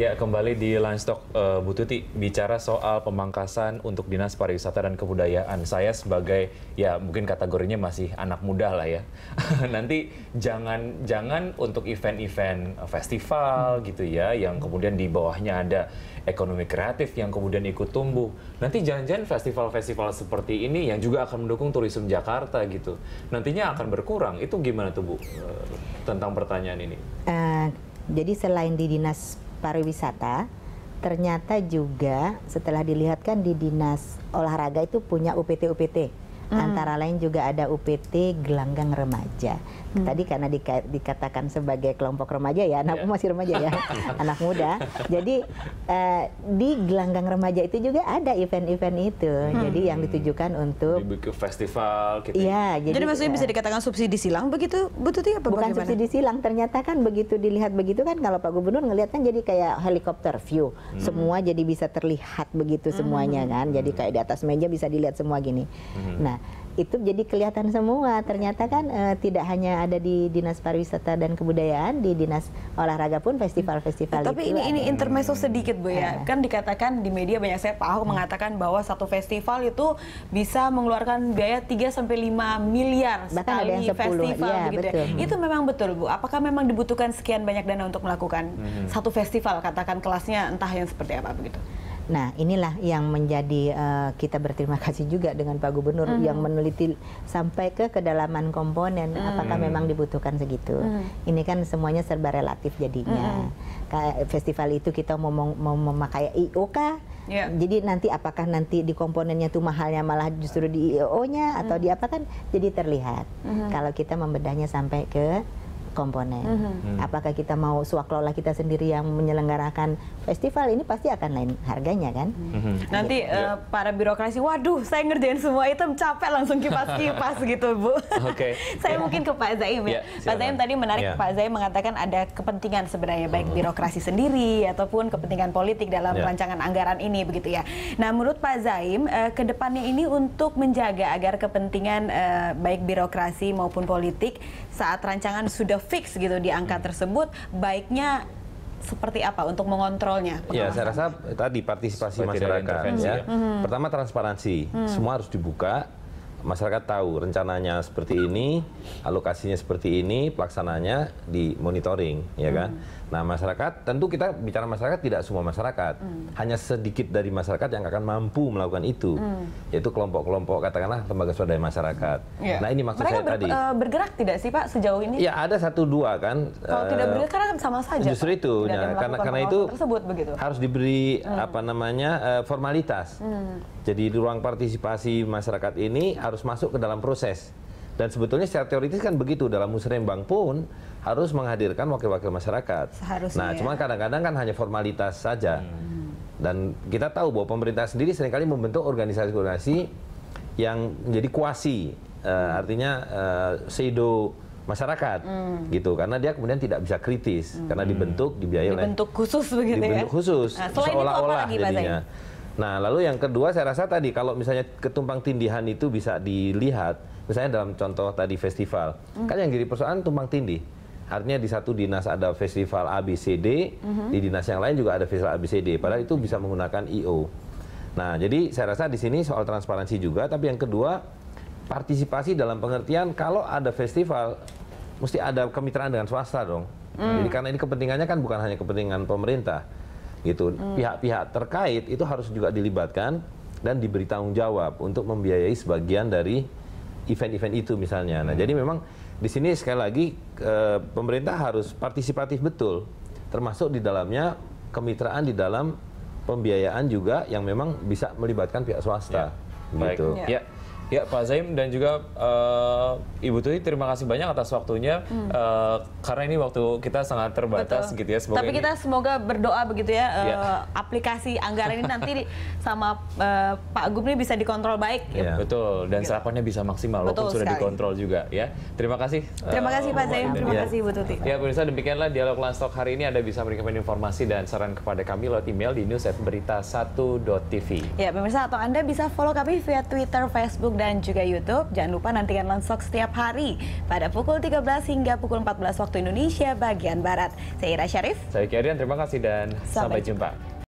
Ya, kembali di Lanstock uh, eh, Bu Tuti bicara soal pemangkasan untuk Dinas Pariwisata dan Kebudayaan. Saya sebagai ya mungkin kategorinya masih anak muda lah ya. Nanti jangan jangan untuk event-event eh, festival gitu ya yang kemudian di bawahnya ada ekonomi kreatif yang kemudian ikut tumbuh. Nanti jangan-jangan festival-festival seperti ini yang juga akan mendukung turisme Jakarta gitu. Nantinya akan berkurang. Itu gimana tuh Bu uh, tentang pertanyaan ini? Uh, jadi selain di Dinas pariwisata ternyata juga setelah dilihatkan di dinas olahraga itu punya UPT UPT Mm. Antara lain juga ada UPT gelanggang remaja. Mm. Tadi karena di, dikatakan sebagai kelompok remaja ya, anakku yeah. masih remaja ya, anak muda. Jadi uh, di gelanggang remaja itu juga ada event-event itu. Mm. Jadi yang ditujukan untuk festival gitu. Iya, jadi, jadi maksudnya uh, bisa dikatakan subsidi silang begitu betul tidak? Bukan bagaimana? subsidi silang, ternyata kan begitu dilihat begitu kan kalau Pak Gubernur ngelihat kan jadi kayak helikopter view. Mm. Semua jadi bisa terlihat begitu mm. semuanya kan. Jadi mm. kayak di atas meja bisa dilihat semua gini. Mm. Nah, itu jadi kelihatan semua. Ternyata kan e, tidak hanya ada di Dinas Pariwisata dan Kebudayaan, di Dinas Olahraga pun festival-festival. Tapi itu ini ada. ini intermezzo sedikit Bu ya. e. Kan dikatakan di media banyak saya Pak Ahok e. mengatakan bahwa satu festival itu bisa mengeluarkan biaya 3 sampai lima miliar Bahkan sekali festival iya, gitu ya, begitu betul. ya. Itu hmm. memang betul Bu. Apakah memang dibutuhkan sekian banyak dana untuk melakukan e. satu festival katakan kelasnya entah yang seperti apa begitu? Nah, inilah yang menjadi uh, kita berterima kasih juga dengan Pak Gubernur mm. yang meneliti sampai ke kedalaman komponen mm. apakah memang dibutuhkan segitu. Mm. Ini kan semuanya serba relatif jadinya. Mm. Festival itu kita mau, mau memakai IOK Yeah. Jadi nanti apakah nanti di komponennya tuh mahalnya malah justru di IO-nya atau mm. di apa kan jadi terlihat. Mm -hmm. Kalau kita membedahnya sampai ke komponen. Mm -hmm. Apakah kita mau swaklola kita sendiri yang menyelenggarakan festival ini pasti akan lain harganya kan. Mm -hmm. Nanti uh, para birokrasi, waduh saya ngerjain semua itu capek langsung kipas-kipas gitu Bu. Oke. saya mungkin ke Pak Zaim ya. Yeah, Pak Zaim tadi menarik yeah. Pak Zaim mengatakan ada kepentingan sebenarnya baik mhm. birokrasi sendiri ataupun kepentingan politik dalam yeah. rancangan anggaran ini begitu ya. Nah menurut Pak Zaim uh, eh, kedepannya ini untuk menjaga agar kepentingan uh, baik birokrasi maupun politik saat rancangan sudah fix gitu di angka tersebut, baiknya seperti apa untuk mengontrolnya? Ya, saya rasa tadi partisipasi Seperti masyarakat ya. Hmm. Pertama transparansi, hmm. semua harus dibuka. Masyarakat tahu rencananya seperti ini, alokasinya seperti ini, pelaksananya di monitoring, ya kan? Hmm. Nah, masyarakat tentu kita bicara masyarakat tidak semua masyarakat, mm. hanya sedikit dari masyarakat yang akan mampu melakukan itu, mm. yaitu kelompok-kelompok katakanlah lembaga swadaya masyarakat. Yeah. Nah, ini maksud Mereka saya ber, tadi. Uh, bergerak tidak sih Pak sejauh ini? Ya ada satu dua kan. Kalau uh, tidak eh, bergerak karena kan sama saja. Justru itu, ya, karena karena itu tersebut, harus diberi mm. apa namanya uh, formalitas. Mm. Jadi ruang partisipasi masyarakat ini harus masuk ke dalam proses. Dan sebetulnya secara teoritis kan begitu dalam musrembang pun harus menghadirkan wakil-wakil masyarakat. Seharusnya nah, cuman kadang-kadang kan hanya formalitas saja. Hmm. Dan kita tahu bahwa pemerintah sendiri seringkali membentuk organisasi-organisasi yang menjadi kuasi, uh, artinya uh, masyarakat hmm. gitu karena dia kemudian tidak bisa kritis hmm. karena dibentuk dibiayai dibentuk khusus begitu ya? dibentuk ya khusus nah, seolah-olah jadinya. Nah, lalu yang kedua saya rasa tadi kalau misalnya ketumpang tindihan itu bisa dilihat, misalnya dalam contoh tadi festival, mm. kan yang jadi persoalan tumpang tindih. Artinya di satu dinas ada festival ABCD, mm -hmm. di dinas yang lain juga ada festival ABCD. Padahal itu bisa menggunakan IO. Nah, jadi saya rasa di sini soal transparansi juga, tapi yang kedua partisipasi dalam pengertian kalau ada festival mesti ada kemitraan dengan swasta dong. Mm. Jadi karena ini kepentingannya kan bukan hanya kepentingan pemerintah gitu hmm. pihak-pihak terkait itu harus juga dilibatkan dan diberi tanggung jawab untuk membiayai sebagian dari event-event itu misalnya nah jadi memang di sini sekali lagi e, pemerintah harus partisipatif betul termasuk di dalamnya kemitraan di dalam pembiayaan juga yang memang bisa melibatkan pihak swasta ya. gitu Baik. ya Ya Pak Zaim dan juga uh, Ibu Tuti terima kasih banyak atas waktunya hmm. uh, karena ini waktu kita sangat terbatas Betul. gitu ya. Semoga Tapi ini... kita semoga berdoa begitu ya, ya. Eh, aplikasi anggaran ini nanti di, sama uh, Pak ini bisa dikontrol baik. Ya. Ya. Betul dan gitu. serapannya bisa maksimal Betul sudah sekali. dikontrol juga ya. Terima kasih. Terima kasih Pak Zaim, terima ya. kasih Ibu Tuti. Ya pemirsa demikianlah dialog Lanstok hari ini Anda bisa memberikan informasi dan saran kepada kami lewat email di news@berita1.tv. Ya pemirsa atau Anda bisa follow kami via Twitter, Facebook dan juga YouTube. Jangan lupa nantikan Lonsok setiap hari pada pukul 13 hingga pukul 14 waktu Indonesia bagian Barat. Saya Ira Syarif. Saya Kiarian, terima kasih dan sampai, sampai jumpa. jumpa.